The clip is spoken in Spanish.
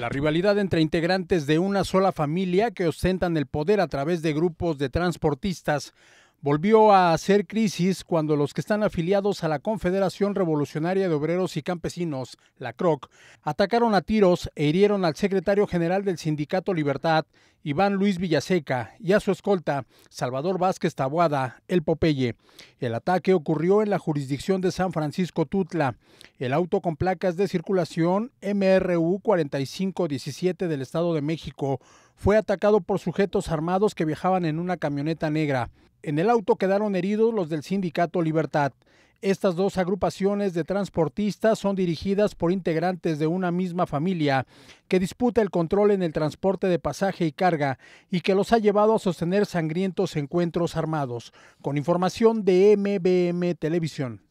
La rivalidad entre integrantes de una sola familia que ostentan el poder a través de grupos de transportistas volvió a hacer crisis cuando los que están afiliados a la Confederación Revolucionaria de Obreros y Campesinos, la CROC, atacaron a tiros e hirieron al secretario general del Sindicato Libertad, Iván Luis Villaseca, y a su escolta, Salvador Vázquez Tabuada, el Popeye. El ataque ocurrió en la jurisdicción de San Francisco Tutla. El auto con placas de circulación MRU 4517 del Estado de México fue atacado por sujetos armados que viajaban en una camioneta negra. En el auto quedaron heridos los del sindicato Libertad. Estas dos agrupaciones de transportistas son dirigidas por integrantes de una misma familia que disputa el control en el transporte de pasaje y carga y que los ha llevado a sostener sangrientos encuentros armados. Con información de MBM Televisión.